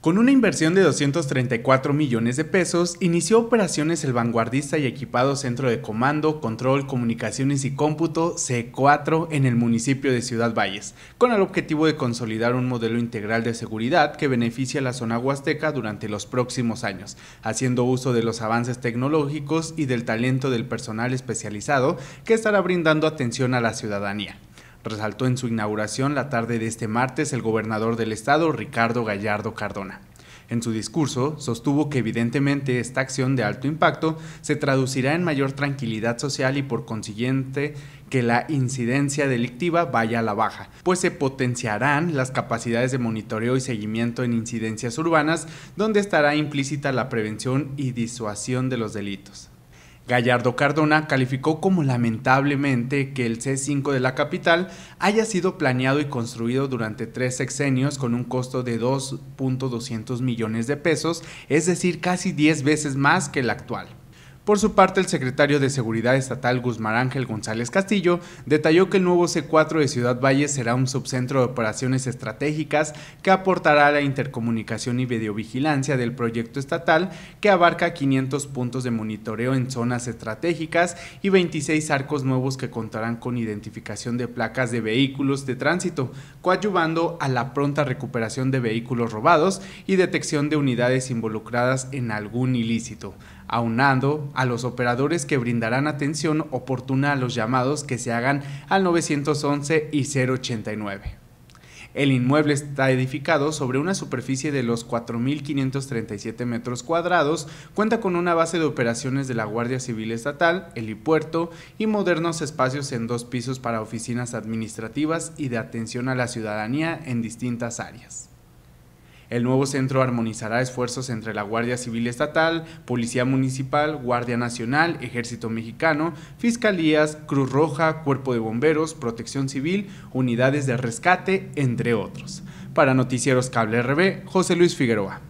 Con una inversión de 234 millones de pesos, inició operaciones el vanguardista y equipado Centro de Comando, Control, Comunicaciones y Cómputo C4 en el municipio de Ciudad Valles, con el objetivo de consolidar un modelo integral de seguridad que beneficie a la zona huasteca durante los próximos años, haciendo uso de los avances tecnológicos y del talento del personal especializado que estará brindando atención a la ciudadanía resaltó en su inauguración la tarde de este martes el gobernador del estado, Ricardo Gallardo Cardona. En su discurso, sostuvo que evidentemente esta acción de alto impacto se traducirá en mayor tranquilidad social y por consiguiente que la incidencia delictiva vaya a la baja, pues se potenciarán las capacidades de monitoreo y seguimiento en incidencias urbanas, donde estará implícita la prevención y disuasión de los delitos. Gallardo Cardona calificó como lamentablemente que el C5 de la capital haya sido planeado y construido durante tres sexenios con un costo de 2.200 millones de pesos, es decir, casi 10 veces más que el actual. Por su parte, el secretario de Seguridad Estatal Guzmán Ángel González Castillo detalló que el nuevo C4 de Ciudad Valle será un subcentro de operaciones estratégicas que aportará a la intercomunicación y videovigilancia del proyecto estatal que abarca 500 puntos de monitoreo en zonas estratégicas y 26 arcos nuevos que contarán con identificación de placas de vehículos de tránsito, coadyuvando a la pronta recuperación de vehículos robados y detección de unidades involucradas en algún ilícito aunando a los operadores que brindarán atención oportuna a los llamados que se hagan al 911 y 089. El inmueble está edificado sobre una superficie de los 4.537 metros cuadrados, cuenta con una base de operaciones de la Guardia Civil Estatal, helipuerto y modernos espacios en dos pisos para oficinas administrativas y de atención a la ciudadanía en distintas áreas. El nuevo centro armonizará esfuerzos entre la Guardia Civil Estatal, Policía Municipal, Guardia Nacional, Ejército Mexicano, Fiscalías, Cruz Roja, Cuerpo de Bomberos, Protección Civil, Unidades de Rescate, entre otros. Para Noticieros Cable RB, José Luis Figueroa.